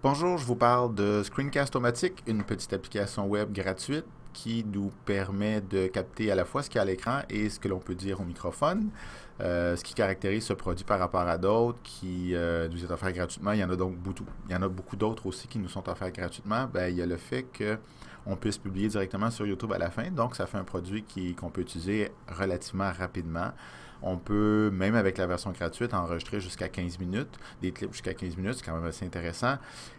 Bonjour, je vous parle de screencast o une petite application web gratuite qui nous permet de capter à la fois ce qu'il y a à l'écran et ce que l'on peut dire au microphone, euh, ce qui caractérise ce produit par rapport à d'autres qui euh, nous est offert gratuitement. Il y en a donc beaucoup, il y en a beaucoup d'autres aussi qui nous sont offerts gratuitement. Ben, il y a le fait que on peut se publier directement sur YouTube à la fin. Donc, ça fait un produit qu'on peut utiliser relativement rapidement. On peut, même avec la version gratuite, enregistrer jusqu'à 15 minutes, des clips jusqu'à 15 minutes, c'est quand même assez intéressant.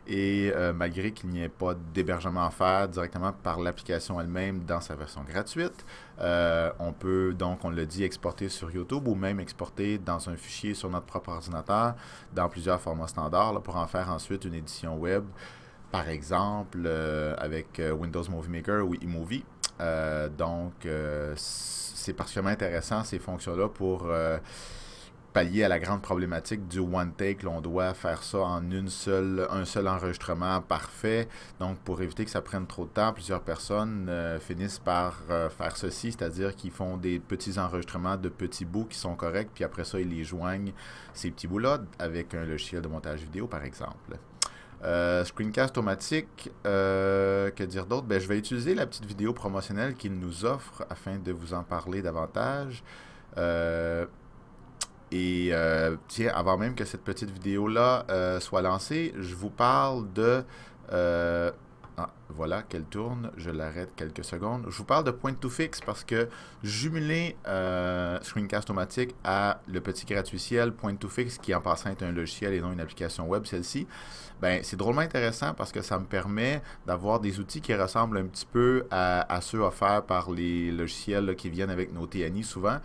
Et euh, malgré qu'il n'y ait pas d'hébergement à faire directement par l'application elle-même dans sa version gratuite, euh, on peut donc, on le dit, exporter sur YouTube ou même exporter dans un fichier sur notre propre ordinateur dans plusieurs formats standards pour en faire ensuite une édition web par exemple, euh, avec euh, Windows Movie Maker ou eMovie. Euh, donc, c'est particulièrement intéressant ces fonctions-là pour pallier à la grande problématique du one take. on doit faire ça en une seule, un seul enregistrement parfait. Donc, pour éviter que ça prenne trop de temps, plusieurs personnes finissent par faire ceci, c'est-à-dire qu'ils font des petits enregistrements de petits bouts qui sont corrects, puis après ça, ils les joignent, ces petits bouts-là, avec un logiciel de montage vidéo, par exemple. Euh, screencast automatique, euh, que dire d'autre? Ben, je vais utiliser la petite vidéo promotionnelle qu'il nous offre afin de vous en parler davantage. Euh, et tiens, avant même que cette petite vidéo-là soit lancée, je vous parle de ah, voilà qu'elle tourne. Je l'arrête quelques secondes. Je vous parle de point to fix parce que jumeler euh, Screencast Automatique à le petit gratuitiel point to fix qui en passant est un logiciel et non une application web, celle-ci, ben, c'est drôlement intéressant parce que ça me permet d'avoir des outils qui ressemblent un petit peu à, ceux offerts par les logiciels qui viennent avec nos TNI souvent.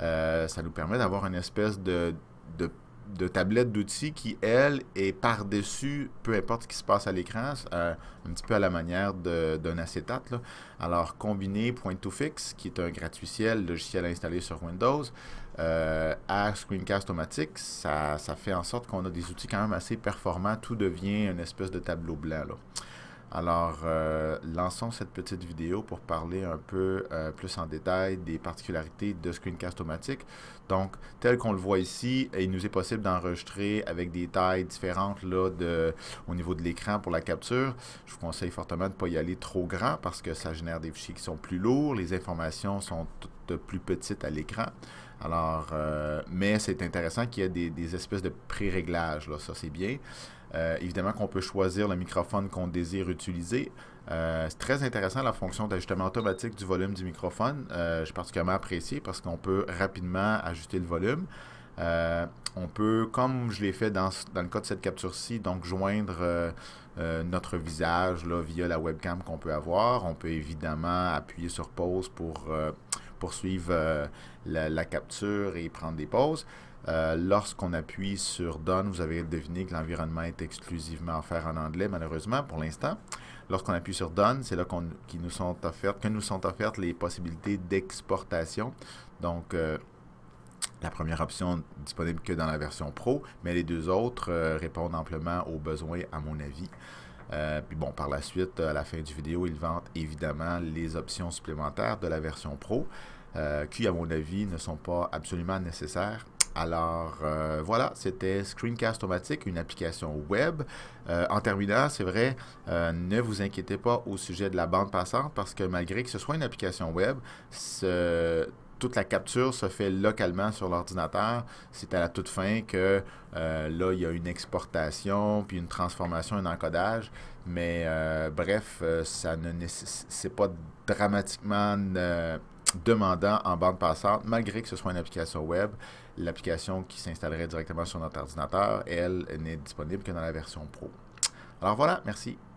Euh, ça nous permet d'avoir une espèce de de tablette d'outils qui, elle, est par-dessus, peu importe ce qui se passe à l'écran, euh, un petit peu à la manière d'un acétate. Alors, combiné Point2Fix, qui est un gratuitiel logiciel installé sur Windows, euh, à Screencast Automatic, ça, ça fait en sorte qu'on a des outils quand même assez performants. Tout devient une espèce de tableau blanc. Alors, euh, lançons cette petite vidéo pour parler un peu euh, plus en détail des particularités de screencast o Donc, tel qu'on le voit ici, il nous est possible d'enregistrer avec des tailles différentes au niveau de l'écran pour la capture. Je vous conseille fortement de ne pas y aller trop grand parce que ça génère des fichiers qui sont plus lourds, les informations sont plus petite à l'écran. Alors, euh, mais c'est intéressant qu'il y ait des, espèces de pré-réglages, là, ça c'est bien. Euh, évidemment qu'on peut choisir le microphone qu'on désire utiliser. Euh, c'est très intéressant la fonction d'ajustement automatique du volume du microphone. J'ai particulièrement apprécié parce qu'on peut rapidement ajuster le volume. on peut, comme je l'ai fait dans, dans, le cas de cette capture-ci, donc joindre notre visage là, via la webcam qu'on peut avoir. On peut évidemment appuyer sur pause pour poursuivre euh, la, capture et prendre des pauses. Euh, lorsqu'on appuie sur Done, vous avez deviné que l'environnement est exclusivement offert en anglais, malheureusement, pour l'instant. Lorsqu'on appuie sur Done, c'est là qu'on nous sont offertes, que nous sont offertes les possibilités d'exportation. Donc, euh, la première option disponible que dans la version Pro, mais les deux autres répondent amplement aux besoins, à mon avis. Euh, puis bon, par la suite, à la fin du vidéo, ils vendent évidemment les options supplémentaires de la version Pro, euh, qui, à mon avis, ne sont pas absolument nécessaires. Alors euh, voilà, c'était Screencast Automatique, une application web. en terminant, c'est vrai, ne vous inquiétez pas au sujet de la bande passante parce que malgré que ce soit une application web, ce toute la capture se fait localement sur l'ordinateur. C'est à la toute fin que euh, là, il y a une exportation, puis une transformation, un encodage. Mais euh, bref, euh, ça ne pas dramatiquement demandant en bande passante, malgré que ce soit une application web. L'application qui s'installerait directement sur notre ordinateur, elle, n'est disponible que dans la version pro. Alors voilà, merci.